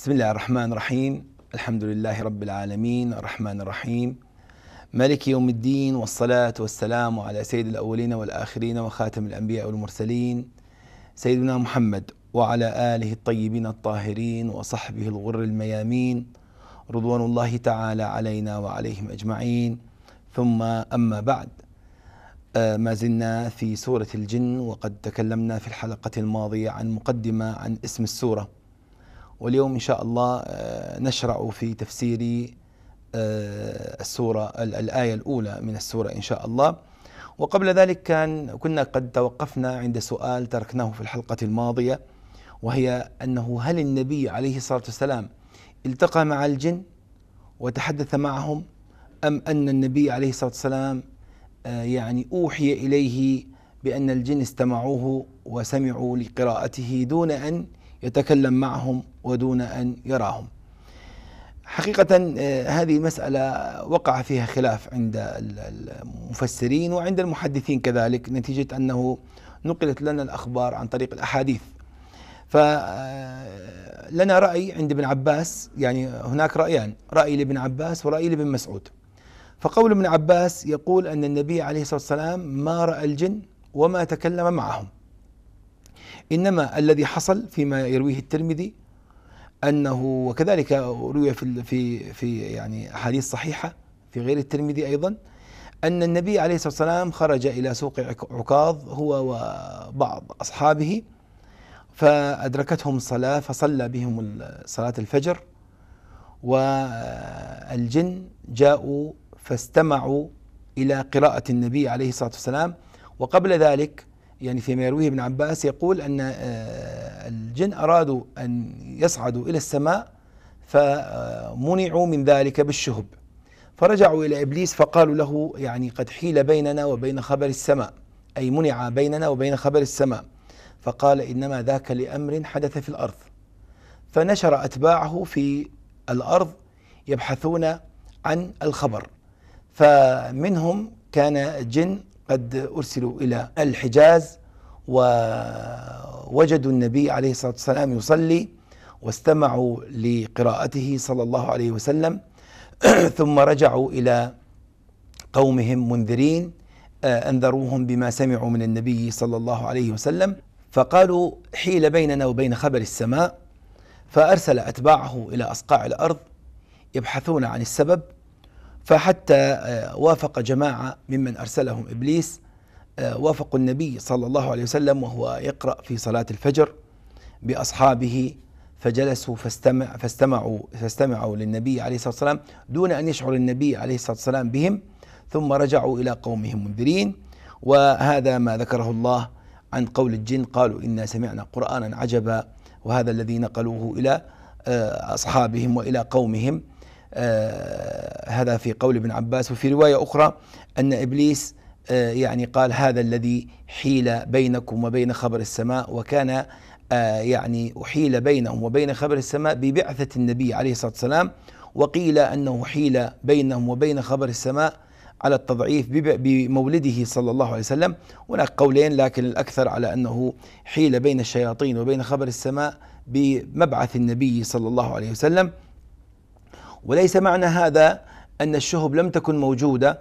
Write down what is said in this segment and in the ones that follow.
بسم الله الرحمن الرحيم الحمد لله رب العالمين الرحمن الرحيم مالك يوم الدين والصلاة والسلام على سيد الأولين والآخرين وخاتم الأنبياء والمرسلين سيدنا محمد وعلى آله الطيبين الطاهرين وصحبه الغر الميامين رضوان الله تعالى علينا وعليهم أجمعين ثم أما بعد ما زلنا في سورة الجن وقد تكلمنا في الحلقة الماضية عن مقدمة عن اسم السورة واليوم إن شاء الله آه، نشرع في تفسير آه، السورة الآية الأولى من السورة إن شاء الله وقبل ذلك كان كنا قد توقفنا عند سؤال تركناه في الحلقة الماضية وهي أنه هل النبي عليه الصلاة والسلام التقى مع الجن وتحدث معهم أم أن النبي عليه الصلاة والسلام آه، يعني أوحي إليه بأن الجن استمعوه وسمعوا لقراءته دون أن يتكلم معهم ودون أن يراهم حقيقة آه، هذه مسألة وقع فيها خلاف عند المفسرين وعند المحدثين كذلك نتيجة أنه نقلت لنا الأخبار عن طريق الأحاديث فلنا آه، رأي عند ابن عباس يعني هناك رأيان رأي لابن عباس ورأي لابن مسعود فقول ابن عباس يقول أن النبي عليه الصلاة والسلام ما رأى الجن وما تكلم معهم إنما الذي حصل فيما يرويه الترمذي أنه وكذلك روي في في في يعني أحاديث صحيحة في غير الترمذي أيضا أن النبي عليه الصلاة والسلام خرج إلى سوق عكاظ هو وبعض أصحابه فأدركتهم صلاة فصلى بهم صلاة الفجر والجن جاءوا فاستمعوا إلى قراءة النبي عليه الصلاة والسلام وقبل ذلك يعني فيما يرويه ابن عباس يقول أن آه، الجن أرادوا أن يصعدوا إلى السماء فمنعوا من ذلك بالشهب فرجعوا إلى إبليس فقالوا له يعني قد حيل بيننا وبين خبر السماء أي منع بيننا وبين خبر السماء فقال إنما ذاك لأمر حدث في الأرض فنشر أتباعه في الأرض يبحثون عن الخبر فمنهم كان جن قد أرسلوا إلى الحجاز ووجدوا النبي عليه الصلاة والسلام يصلي واستمعوا لقراءته صلى الله عليه وسلم ثم رجعوا إلى قومهم منذرين آه، أنذروهم بما سمعوا من النبي صلى الله عليه وسلم فقالوا حيل بيننا وبين خبر السماء فأرسل أتباعه إلى أصقاع الأرض يبحثون عن السبب فحتى آه، وافق جماعة ممن أرسلهم إبليس آه، وافقوا النبي صلى الله عليه وسلم وهو يقرأ في صلاة الفجر بأصحابه فجلسوا فاستمع فاستمعوا فاستمعوا للنبي عليه الصلاة والسلام دون أن يشعر النبي عليه الصلاة والسلام بهم ثم رجعوا إلى قومهم منذرين وهذا ما ذكره الله عن قول الجن قالوا إنا سمعنا قرآنا عجبا وهذا الذي نقلوه إلى آه، أصحابهم وإلى قومهم آه، هذا في قول ابن عباس وفي رواية أخرى أن إبليس آه، يعني قال هذا الذي حيل بينكم وبين خبر السماء وكان آه، يعني أحيل بينهم وبين خبر السماء ببعثة النبي عليه الصلاة والسلام وقيل أنه حيل بينهم وبين خبر السماء على التضعيف بمولده صلى الله عليه وسلم هناك قولين لكن الأكثر على أنه حيل بين الشياطين وبين خبر السماء بمبعث النبي صلى الله عليه وسلم وليس معنى هذا أن الشهب لم تكن موجودة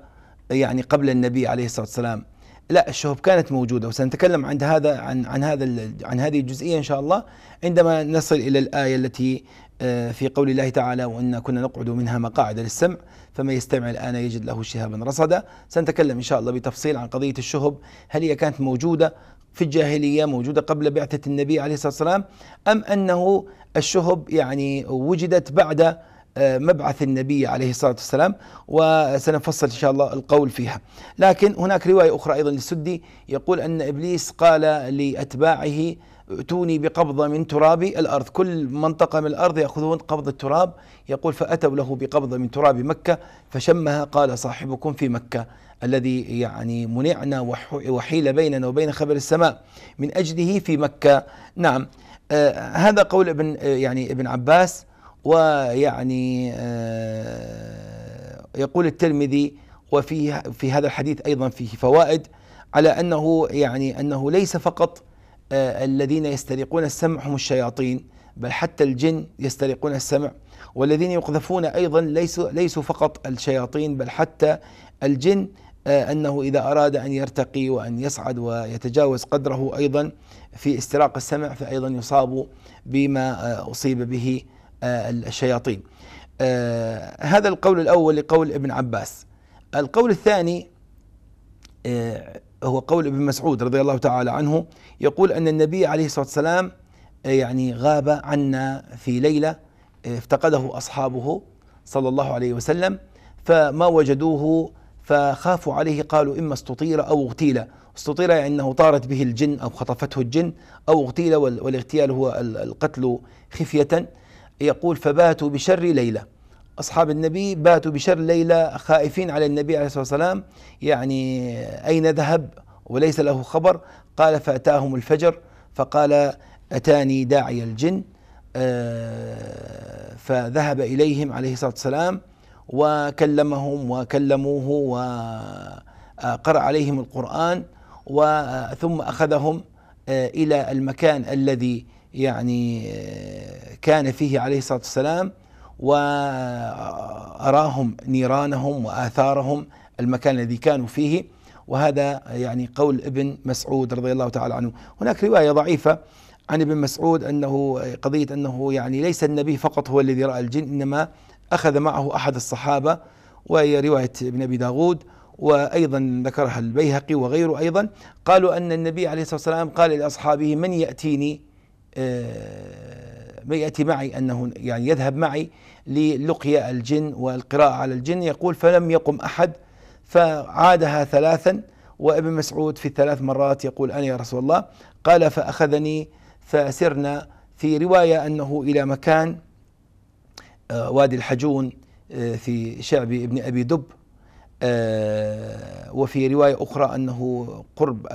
يعني قبل النبي عليه الصلاة والسلام لا الشهب كانت موجودة وسنتكلم عند هذا عن عن هذا عن هذه الجزئية إن شاء الله عندما نصل إلى الآية التي آه، في قول الله تعالى وإنا كنا نقعد منها مقاعد للسمع فمن يستمع الآن يجد له شهابا رصدا سنتكلم إن شاء الله بتفصيل عن قضية الشهب هل هي كانت موجودة في الجاهلية موجودة قبل بعثة النبي عليه الصلاة والسلام أم أنه الشهب يعني وجدت بعد آه، مبعث النبي عليه الصلاة والسلام وسنفصل إن شاء الله القول فيها لكن هناك رواية أخرى أيضا للسدي يقول أن إبليس قال لأتباعه ائتوني بقبضة من تراب الأرض كل منطقة من الأرض يأخذون قبضة تراب يقول فأتوا له بقبضة من تراب مكة فشمها قال صاحبكم في مكة الذي يعني منعنا وحيل بيننا وبين خبر السماء من أجله في مكة نعم آه هذا قول ابن آه، يعني ابن عباس ويعني آه، يقول الترمذي وفي في هذا الحديث ايضا فيه فوائد على انه يعني انه ليس فقط آه، الذين يسترقون السمع هم الشياطين بل حتى الجن يسترقون السمع والذين يقذفون ايضا ليسوا ليسوا فقط الشياطين بل حتى الجن آه، انه اذا اراد ان يرتقي وان يصعد ويتجاوز قدره ايضا في استراق السمع فايضا يصاب بما اصيب به آه، الشياطين آه، هذا القول الأول لقول ابن عباس القول الثاني آه، هو قول ابن مسعود رضي الله تعالى عنه يقول أن النبي عليه الصلاة والسلام يعني غاب عنا في ليلة افتقده أصحابه صلى الله عليه وسلم فما وجدوه فخافوا عليه قالوا إما استطير أو اغتيل استطير يعني أنه طارت به الجن أو خطفته الجن أو اغتيل والاغتيال هو القتل خفية يقول فباتوا بشر ليلة أصحاب النبي باتوا بشر ليلة خائفين على النبي عليه الصلاة والسلام يعني أين ذهب وليس له خبر قال فأتاهم الفجر فقال أتاني داعي الجن آه، فذهب إليهم عليه الصلاة والسلام وكلمهم وكلموه وقرأ عليهم القرآن وثم أخذهم آه، إلى المكان الذي يعني آه، كان فيه عليه الصلاه والسلام واراهم نيرانهم واثارهم المكان الذي كانوا فيه وهذا يعني قول ابن مسعود رضي الله تعالى عنه هناك روايه ضعيفه عن ابن مسعود انه قضيه انه يعني ليس النبي فقط هو الذي راى الجن انما اخذ معه احد الصحابه وهي روايه ابن ابي داود وايضا ذكرها البيهقي وغيره ايضا قالوا ان النبي عليه الصلاه والسلام قال لاصحابه من ياتيني آه، يأتي معي أنه يعني يذهب معي للقيا الجن والقراءة على الجن يقول فلم يقم أحد فعادها ثلاثا وابن مسعود في ثلاث مرات يقول أنا يا رسول الله قال فأخذني فسرنا في رواية أنه إلى مكان آه، وادي الحجون آه، في شعب ابن أبي دب وفي رواية أخرى أنه قرب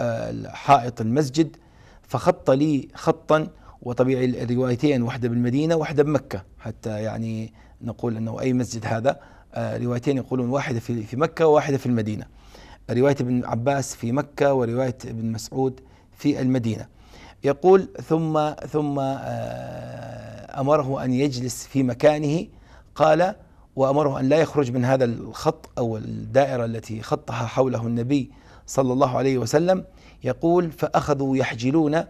حائط المسجد فخط لي خطا وطبيعي الروايتين واحدة بالمدينة واحدة بمكة حتى يعني نقول أنه أي مسجد هذا آه، روايتين يقولون واحدة في, في مكة وواحدة في المدينة رواية ابن عباس في مكة ورواية ابن مسعود في المدينة يقول ثم ثم آه، أمره أن يجلس في مكانه قال وأمره أن لا يخرج من هذا الخط أو الدائرة التي خطها حوله النبي صلى الله عليه وسلم يقول فأخذوا يحجلون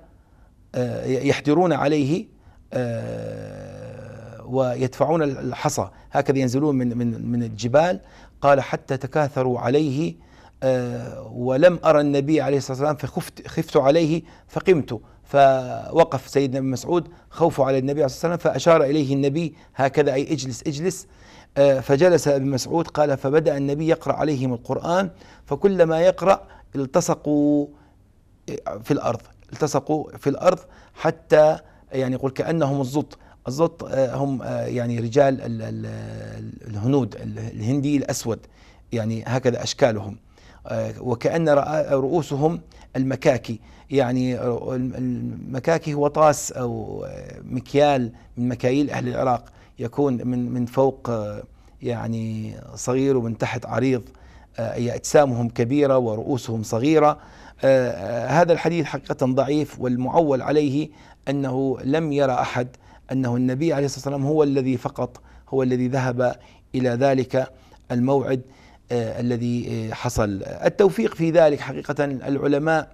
آه، يحدرون عليه آه، ويدفعون الحصى هكذا ينزلون من من من الجبال قال حتى تكاثروا عليه آه، ولم ارى النبي عليه الصلاه والسلام فخفت خفت عليه فقمت فوقف سيدنا ابن مسعود خوفه على النبي عليه الصلاه والسلام فاشار اليه النبي هكذا اي اجلس اجلس فجلس ابن مسعود قال فبدا النبي يقرا عليهم القران فكلما يقرا التصقوا في الارض التصقوا في الأرض حتى يعني يقول كأنهم الزط الزط آه، هم آه، يعني رجال الهنود الهندي الأسود يعني هكذا أشكالهم آه، وكأن رؤوسهم المكاكي يعني المكاكي هو طاس أو مكيال من مكاييل أهل العراق يكون من من فوق يعني صغير ومن تحت عريض آه، أجسامهم كبيرة ورؤوسهم صغيرة آه، آه، هذا الحديث حقيقة ضعيف والمعول عليه أنه لم يرى أحد أنه النبي عليه الصلاة والسلام هو الذي فقط هو الذي ذهب إلى ذلك الموعد الذي حصل التوفيق في ذلك حقيقة العلماء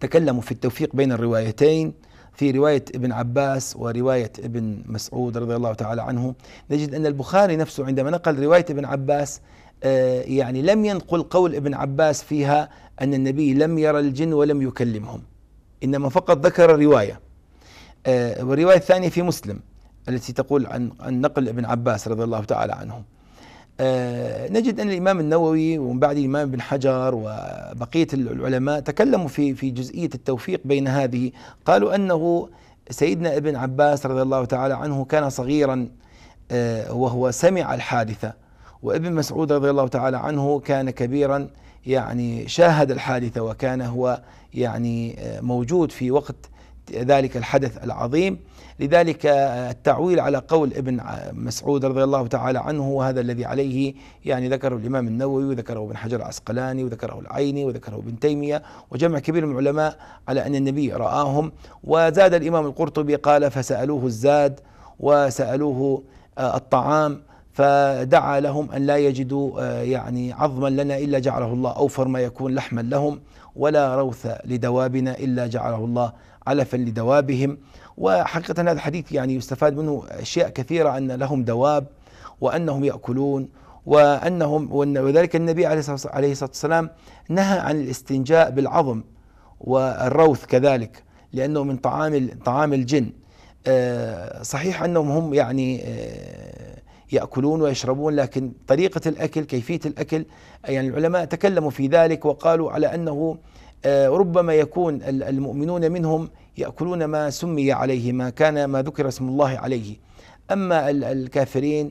تكلموا في التوفيق بين الروايتين في رواية ابن عباس ورواية ابن مسعود رضي الله تعالى عنه نجد أن البخاري نفسه عندما نقل رواية ابن عباس آه، يعني لم ينقل قول ابن عباس فيها أن النبي لم يرى الجن ولم يكلمهم إنما فقط ذكر رواية آه، والرواية الثانية في مسلم التي تقول عن عن نقل ابن عباس رضي الله تعالى عنه آه، نجد أن الإمام النووي ومن بعد الإمام ابن حجر وبقية العلماء تكلموا في في جزئية التوفيق بين هذه قالوا أنه سيدنا ابن عباس رضي الله تعالى عنه كان صغيرا وهو سمع الحادثة وابن مسعود رضي الله تعالى عنه كان كبيرا يعني شاهد الحادثة وكان هو يعني موجود في وقت ذلك الحدث العظيم لذلك التعويل على قول ابن مسعود رضي الله تعالى عنه وهذا الذي عليه يعني ذكره الإمام النووي وذكره ابن حجر العسقلاني وذكره العيني وذكره ابن تيمية وجمع كبير من العلماء على أن النبي رآهم وزاد الإمام القرطبي قال فسألوه الزاد وسألوه الطعام فدعا لهم أن لا يجدوا آه، يعني عظما لنا إلا جعله الله أوفر ما يكون لحما لهم ولا روث لدوابنا إلا جعله الله علفا لدوابهم وحقيقة هذا الحديث يعني يستفاد منه أشياء كثيرة أن لهم دواب وأنهم يأكلون وأنهم وذلك النبي عليه الصلاة والسلام نهى عن الاستنجاء بالعظم والروث كذلك لأنه من طعام طعام الجن آه، صحيح أنهم هم يعني آه، يأكلون ويشربون لكن طريقة الأكل كيفية الأكل يعني العلماء تكلموا في ذلك وقالوا على أنه آه، ربما يكون المؤمنون منهم يأكلون ما سمي عليه ما كان ما ذكر اسم الله عليه أما الكافرين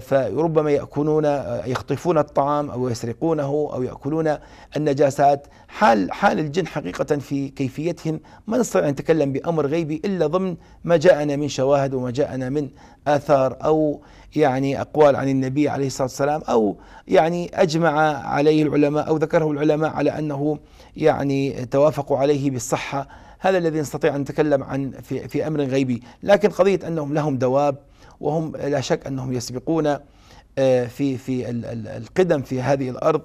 فربما يأكلون يخطفون الطعام أو يسرقونه أو يأكلون النجاسات حال حال الجن حقيقة في كيفيتهم ما نستطيع أن نتكلم بأمر غيبي إلا ضمن ما جاءنا من شواهد وما جاءنا من آثار أو يعني أقوال عن النبي عليه الصلاة والسلام أو يعني أجمع عليه العلماء أو ذكره العلماء على أنه يعني توافقوا عليه بالصحة هذا الذي نستطيع أن نتكلم عن في, في أمر غيبي لكن قضية أنهم لهم دواب وهم لا شك انهم يسبقون آه، في في القدم في هذه الارض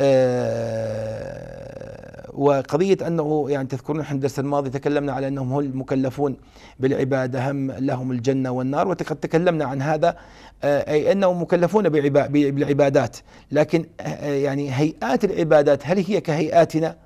آه، وقضية أنه يعني تذكرون احنا الدرس الماضي تكلمنا على أنهم هم المكلفون بالعبادة هم لهم الجنة والنار وقد تكلمنا عن هذا آه، أي أنهم مكلفون بالعبادات لكن يعني هيئات العبادات هل هي كهيئاتنا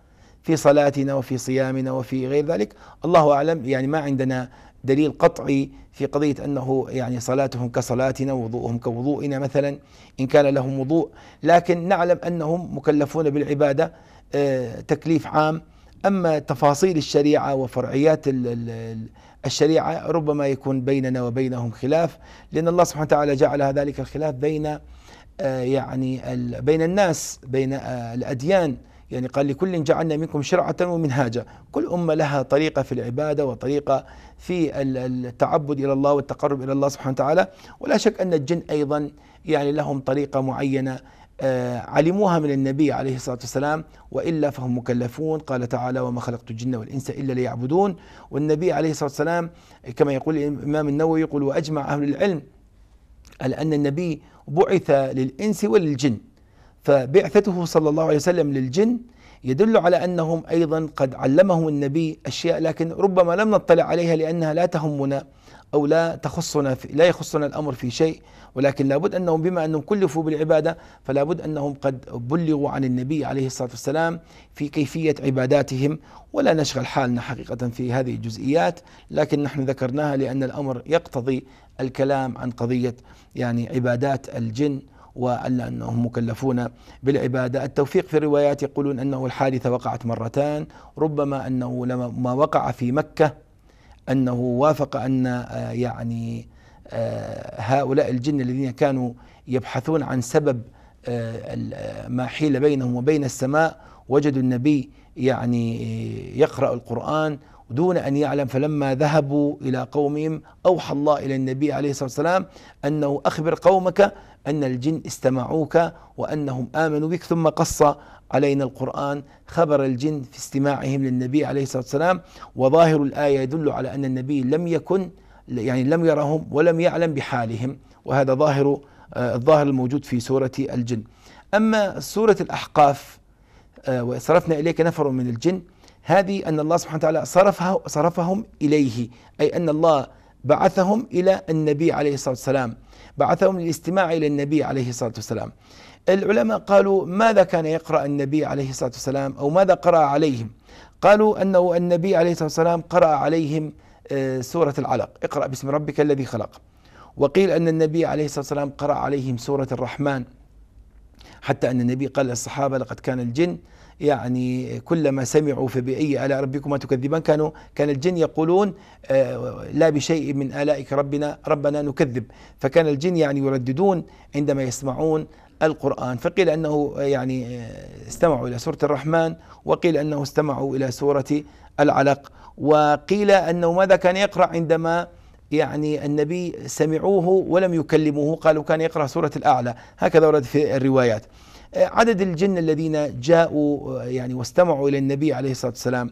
في صلاتنا وفي صيامنا وفي غير ذلك الله أعلم يعني ما عندنا دليل قطعي في قضية أنه يعني صلاتهم كصلاتنا ووضوءهم كوضوءنا مثلا إن كان لهم وضوء لكن نعلم أنهم مكلفون بالعبادة آه، تكليف عام أما تفاصيل الشريعة وفرعيات الشريعة ربما يكون بيننا وبينهم خلاف لأن الله سبحانه وتعالى جعل ذلك الخلاف بين آه، يعني بين الناس بين آه، الأديان يعني قال لكل جعلنا منكم شرعة ومنهاجا كل أمة لها طريقة في العبادة وطريقة في التعبد إلى الله والتقرب إلى الله سبحانه وتعالى ولا شك أن الجن أيضا يعني لهم طريقة معينة آه، علموها من النبي عليه الصلاة والسلام وإلا فهم مكلفون قال تعالى وما خلقت الجن والإنس إلا ليعبدون والنبي عليه الصلاة والسلام كما يقول الإمام النووي يقول وأجمع أهل العلم على أن النبي بعث للإنس وللجن فبعثته صلى الله عليه وسلم للجن يدل على انهم ايضا قد علمهم النبي اشياء لكن ربما لم نطلع عليها لانها لا تهمنا او لا تخصنا في لا يخصنا الامر في شيء ولكن لابد انهم بما انهم كلفوا بالعباده فلا بد انهم قد بلغوا عن النبي عليه الصلاه والسلام في كيفيه عباداتهم ولا نشغل حالنا حقيقه في هذه الجزئيات لكن نحن ذكرناها لان الامر يقتضي الكلام عن قضيه يعني عبادات الجن وعلى أنهم مكلفون بالعبادة التوفيق في الروايات يقولون أنه الحادثة وقعت مرتان ربما أنه لما وقع في مكة أنه وافق أن آه، يعني آه، هؤلاء الجن الذين كانوا يبحثون عن سبب آه، ما حيل بينهم وبين السماء وجدوا النبي يعني يقرأ القرآن دون أن يعلم فلما ذهبوا إلى قومهم أوحى الله إلى النبي عليه الصلاة والسلام أنه أخبر قومك أن الجن استمعوك وأنهم آمنوا بك ثم قص علينا القرآن خبر الجن في استماعهم للنبي عليه الصلاة والسلام وظاهر الآية يدل على أن النبي لم يكن يعني لم يرهم ولم يعلم بحالهم وهذا ظاهر آه، الظاهر الموجود في سورة الجن أما سورة الأحقاف آه، وصرفنا إليك نفر من الجن هذه أن الله سبحانه وتعالى صرفها صرفهم إليه أي أن الله بعثهم إلى النبي عليه الصلاة والسلام بعثهم للاستماع إلى النبي عليه الصلاة والسلام العلماء قالوا ماذا كان يقرأ النبي عليه الصلاة والسلام أو ماذا قرأ عليهم قالوا أنه النبي عليه الصلاة والسلام قرأ عليهم آه، سورة العلق اقرأ باسم ربك الذي خلق وقيل أن النبي عليه الصلاة والسلام قرأ عليهم سورة الرحمن حتى أن النبي قال للصحابة لقد كان الجن يعني كلما سمعوا فبأي آلاء ربكما تكذبان كانوا كان الجن يقولون آه، لا بشيء من آلائك ربنا ربنا نكذب فكان الجن يعني يرددون عندما يسمعون القرآن فقيل أنه آه، يعني آه، استمعوا إلى سورة الرحمن وقيل أنه استمعوا إلى سورة العلق وقيل أنه ماذا كان يقرأ عندما يعني النبي سمعوه ولم يكلموه قالوا كان يقرأ سورة الأعلى هكذا ورد في الروايات آه، عدد الجن الذين جاءوا آه، يعني واستمعوا الى النبي عليه الصلاه والسلام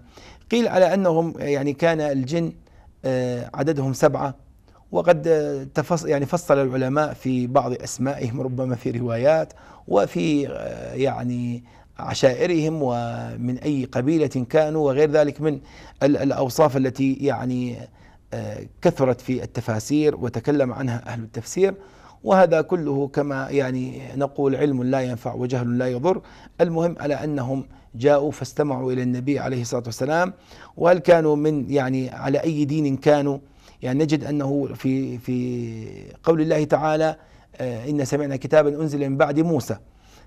قيل على انهم آه، يعني كان الجن عددهم سبعه وقد تفصل يعني فصل العلماء في بعض اسمائهم ربما في روايات وفي يعني عشائرهم ومن اي قبيله كانوا وغير ذلك من الاوصاف التي يعني كثرت في التفاسير وتكلم عنها اهل التفسير وهذا كله كما يعني نقول علم لا ينفع وجهل لا يضر المهم على أنهم جاءوا فاستمعوا إلى النبي عليه الصلاة والسلام وهل كانوا من يعني على أي دين كانوا يعني نجد أنه في, في قول الله تعالى آه، إن سمعنا كتابا أنزل من بعد موسى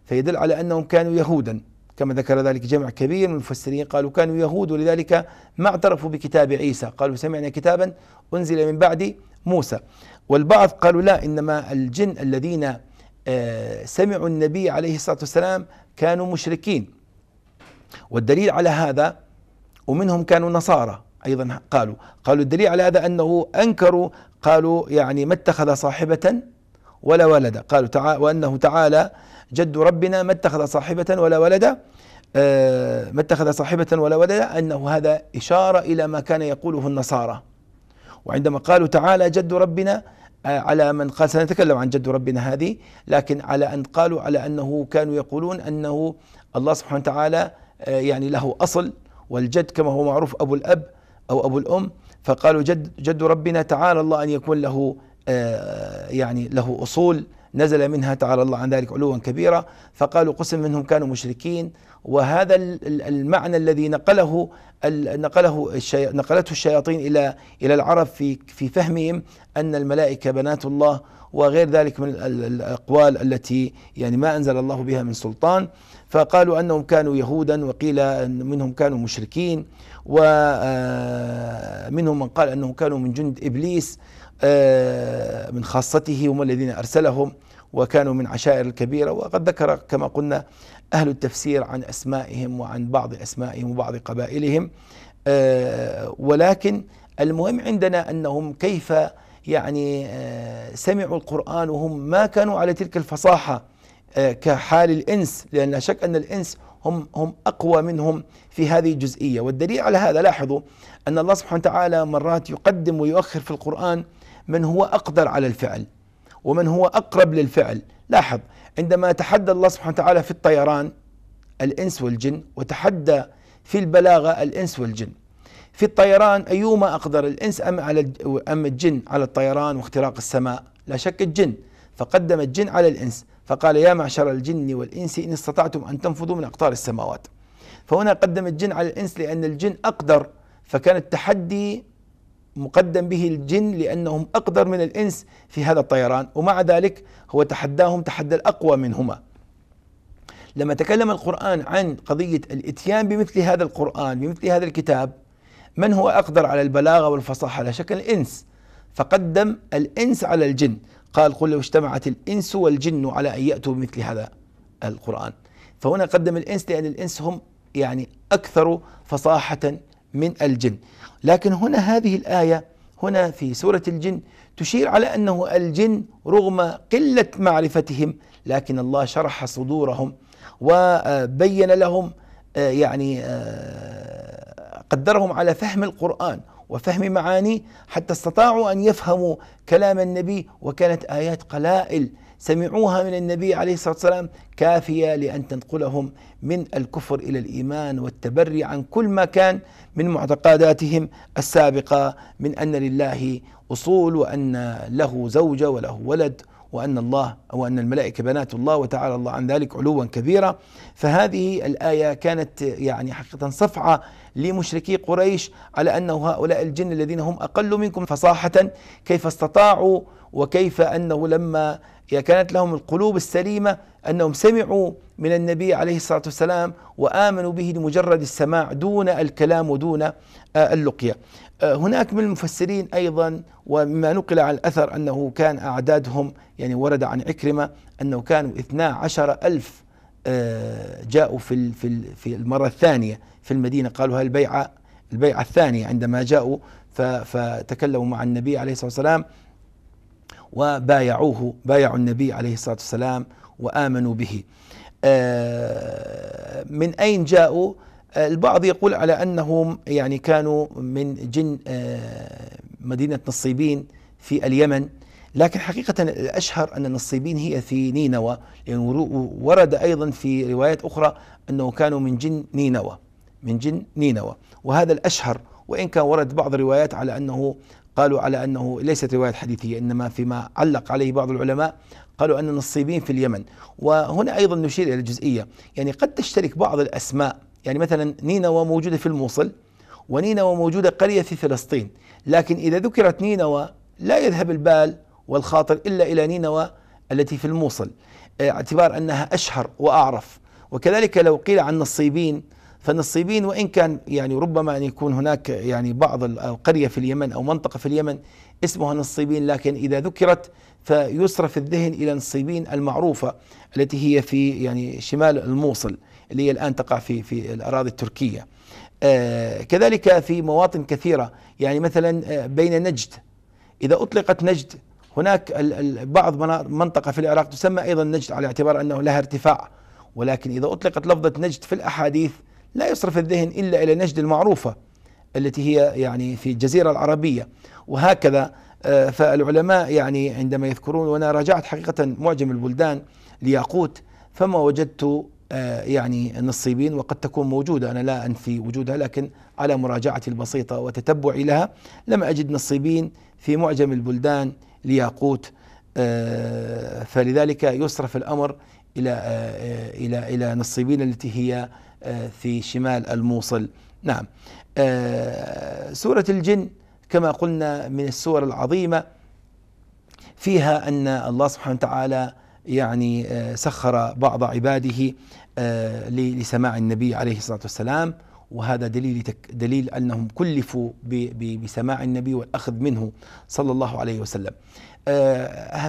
فيدل على أنهم كانوا يهودا كما ذكر ذلك جمع كبير من المفسرين قالوا كانوا يهود ولذلك ما اعترفوا بكتاب عيسى قالوا سمعنا كتابا أنزل من بعد موسى والبعض قالوا لا إنما الجن الذين آه، سمعوا النبي عليه الصلاة والسلام كانوا مشركين والدليل على هذا ومنهم كانوا نصارى أيضا قالوا قالوا الدليل على هذا أنه أنكروا قالوا يعني ما اتخذ صاحبة ولا ولدا قالوا تعالى وأنه تعالى جد ربنا ما اتخذ صاحبة ولا ولدا آه، ما اتخذ صاحبة ولا ولدا أنه هذا إشارة إلى ما كان يقوله النصارى وعندما قالوا تعالى جد ربنا آه، على من قال سنتكلم عن جد ربنا هذه لكن على أن قالوا على أنه كانوا يقولون أنه الله سبحانه وتعالى آه، يعني له أصل والجد كما هو معروف أبو الأب أو أبو الأم فقالوا جد, جد ربنا تعالى الله أن يكون له آه، يعني له أصول نزل منها تعالى الله عن ذلك علوا كبيرا فقالوا قسم منهم كانوا مشركين وهذا المعنى الذي نقله نقله نقلته الشياطين الى الى العرب في في فهمهم ان الملائكه بنات الله وغير ذلك من الاقوال التي يعني ما انزل الله بها من سلطان فقالوا انهم كانوا يهودا وقيل ان منهم كانوا مشركين ومنهم آه، من قال انهم كانوا من جند ابليس آه، من خاصته هم الذين ارسلهم وكانوا من عشائر الكبيرة وقد ذكر كما قلنا أهل التفسير عن أسمائهم وعن بعض أسمائهم وبعض قبائلهم آه، ولكن المهم عندنا أنهم كيف يعني آه، سمعوا القرآن وهم ما كانوا على تلك الفصاحة آه، كحال الإنس لأن لا شك أن الإنس هم هم أقوى منهم في هذه الجزئية والدليل على هذا لاحظوا أن الله سبحانه وتعالى مرات يقدم ويؤخر في القرآن من هو أقدر على الفعل ومن هو أقرب للفعل لاحظ عندما تحدى الله سبحانه وتعالى في الطيران الإنس والجن وتحدى في البلاغة الإنس والجن في الطيران أيهما أقدر الإنس أم على أم الجن على الطيران واختراق السماء لا شك الجن فقدم الجن على الإنس فقال يا معشر الجن والإنس إن استطعتم أن تنفذوا من أقطار السماوات فهنا قدم الجن على الإنس لأن الجن أقدر فكان التحدي مقدم به الجن لأنهم أقدر من الإنس في هذا الطيران ومع ذلك هو تحداهم تحدى الأقوى منهما لما تكلم القرآن عن قضية الإتيان بمثل هذا القرآن بمثل هذا الكتاب من هو أقدر على البلاغة والفصاحة على شكل الإنس فقدم الإنس على الجن قال قل لو اجتمعت الإنس والجن على أن يأتوا بمثل هذا القرآن فهنا قدم الإنس لأن الإنس هم يعني أكثر فصاحة من الجن لكن هنا هذه الآية هنا في سورة الجن تشير على أنه الجن رغم قلة معرفتهم لكن الله شرح صدورهم وبين لهم آه، يعني آه، قدرهم على فهم القرآن وفهم معانيه حتى استطاعوا أن يفهموا كلام النبي وكانت آيات قلائل سمعوها من النبي عليه الصلاه والسلام كافيه لان تنقلهم من الكفر الى الايمان والتبري عن كل ما كان من معتقداتهم السابقه من ان لله اصول وان له زوجه وله ولد وأن الله أو أن الملائكة بنات الله وتعالى الله عن ذلك علوا كبيرا فهذه الآية كانت يعني حقيقة صفعة لمشركي قريش على أنه هؤلاء الجن الذين هم أقل منكم فصاحة كيف استطاعوا وكيف أنه لما إذا كانت لهم القلوب السليمة أنهم سمعوا من النبي عليه الصلاة والسلام وآمنوا به لمجرد السماع دون الكلام ودون آه، اللقية آه، هناك من المفسرين أيضا ومما نقل عن الأثر أنه كان أعدادهم يعني ورد عن عكرمة أنه كانوا 12 ألف آه، جاءوا في في المرة الثانية في المدينة قالوا البيعة البيعة الثانية عندما جاءوا فتكلموا مع النبي عليه الصلاة والسلام وبايعوه بايعوا النبي عليه الصلاة والسلام وآمنوا به آه، من أين جاءوا آه، البعض يقول على أنهم يعني كانوا من جن آه، مدينة نصيبين في اليمن لكن حقيقة الأشهر أن النصيبين هي في نينوى يعني ورد أيضا في روايات أخرى أنه كانوا من جن نينوى من جن نينوى وهذا الأشهر وإن كان ورد بعض الروايات على أنه قالوا على أنه ليست رواية حديثية إنما فيما علق عليه بعض العلماء قالوا أن النصيبين في اليمن وهنا أيضا نشير إلى الجزئية يعني قد تشترك بعض الأسماء يعني مثلا نينوى موجودة في الموصل ونينوى موجودة قرية في فلسطين لكن إذا ذكرت نينوى لا يذهب البال والخاطر إلا إلى نينوى التي في الموصل اعتبار أنها أشهر وأعرف وكذلك لو قيل عن نصيبين فنصيبين وان كان يعني ربما ان يكون هناك يعني بعض القريه في اليمن او منطقه في اليمن اسمها نصيبين لكن اذا ذكرت فيصرف الذهن الى نصيبين المعروفه التي هي في يعني شمال الموصل اللي هي الان تقع في في الاراضي التركيه. آه كذلك في مواطن كثيره يعني مثلا آه، بين نجد اذا اطلقت نجد هناك بعض منطقه في العراق تسمى ايضا نجد على اعتبار انه لها ارتفاع ولكن اذا اطلقت لفظه نجد في الاحاديث لا يصرف الذهن إلا إلى نجد المعروفة التي هي يعني في الجزيرة العربية وهكذا آه، فالعلماء يعني عندما يذكرون وأنا راجعت حقيقة معجم البلدان لياقوت فما وجدت آه، يعني نصيبين وقد تكون موجودة أنا لا أنفي وجودها لكن على مراجعتي البسيطة وتتبعي لها لم أجد نصيبين في معجم البلدان لياقوت آه، فلذلك يصرف الأمر إلى إلى إلى نصيبين التي هي آه، في شمال الموصل نعم آه، سورة الجن كما قلنا من السور العظيمة فيها أن الله سبحانه وتعالى يعني آه، سخر بعض عباده لسماع النبي عليه الصلاة والسلام وهذا دليل دليل انهم كلفوا بسماع النبي والاخذ منه صلى الله عليه وسلم.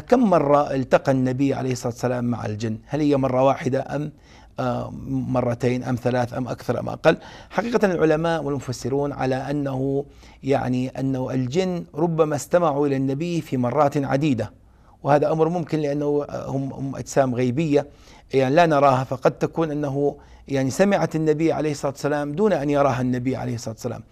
كم مره التقى النبي عليه الصلاه والسلام مع الجن؟ هل هي مره واحده ام آه، مرتين أم ثلاث أم أكثر أم أقل حقيقة العلماء والمفسرون على أنه يعني أنه الجن ربما استمعوا إلى النبي في مرات عديدة وهذا أمر ممكن لأنه هم أجسام غيبية يعني لا نراها فقد تكون أنه يعني سمعت النبي عليه الصلاة والسلام دون أن يراها النبي عليه الصلاة والسلام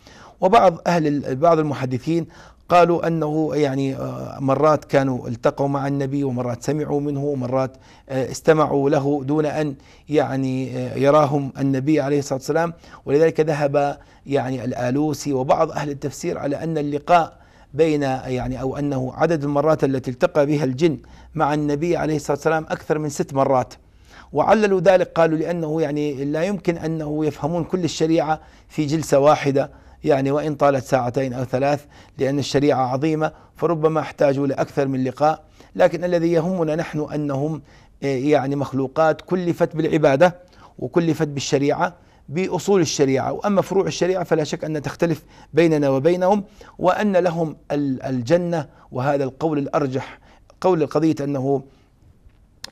وبعض أهل بعض المحدثين قالوا انه يعني آه، مرات كانوا التقوا مع النبي ومرات سمعوا منه ومرات آه، استمعوا له دون ان يعني آه، يراهم النبي عليه الصلاه والسلام ولذلك ذهب يعني الالوسي وبعض اهل التفسير على ان اللقاء بين يعني او انه عدد المرات التي التقى بها الجن مع النبي عليه الصلاه والسلام اكثر من ست مرات وعللوا ذلك قالوا لانه يعني لا يمكن انه يفهمون كل الشريعه في جلسه واحده يعني وإن طالت ساعتين أو ثلاث لأن الشريعة عظيمة فربما احتاجوا لأكثر من لقاء لكن الذي يهمنا نحن أنهم آه، يعني مخلوقات كلفت بالعبادة وكلفت بالشريعة باصول الشريعه واما فروع الشريعه فلا شك ان تختلف بيننا وبينهم وان لهم الجنه وهذا القول الارجح قول القضيه انه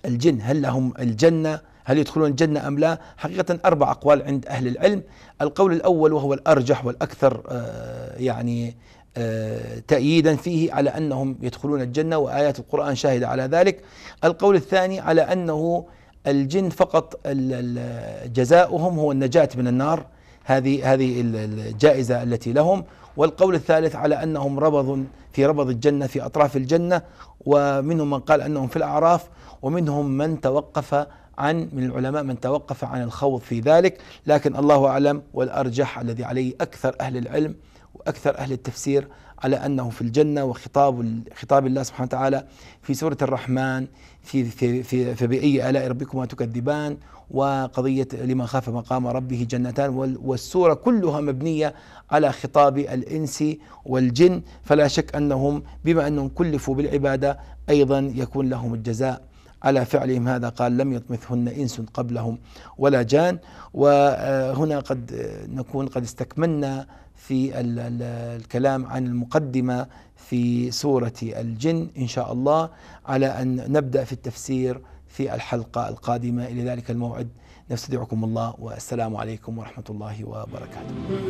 الجن هل لهم الجنه هل يدخلون الجنة أم لا حقيقة أربع أقوال عند أهل العلم القول الأول وهو الأرجح والأكثر آه، يعني آه، تأييدا فيه على أنهم يدخلون الجنة وآيات القرآن شاهدة على ذلك القول الثاني على أنه الجن فقط جزاؤهم هو النجاة من النار هذه هذه الجائزة التي لهم والقول الثالث على أنهم ربض في ربض الجنة في أطراف الجنة ومنهم من قال أنهم في الأعراف ومنهم من توقف عن من العلماء من توقف عن الخوض في ذلك لكن الله أعلم والأرجح الذي عليه أكثر أهل العلم وأكثر أهل التفسير على أنه في الجنة وخطاب خطاب الله سبحانه وتعالى في سورة الرحمن في في في فبأي آلاء ربكما تكذبان وقضية لمن خاف مقام ربه جنتان والسورة كلها مبنية على خطاب الإنس والجن فلا شك أنهم بما أنهم كلفوا بالعبادة أيضا يكون لهم الجزاء على فعلهم هذا قال لم يطمثهن انس قبلهم ولا جان وهنا قد نكون قد استكملنا في الكلام عن المقدمه في سوره الجن ان شاء الله على ان نبدا في التفسير في الحلقه القادمه الى ذلك الموعد نستودعكم الله والسلام عليكم ورحمه الله وبركاته.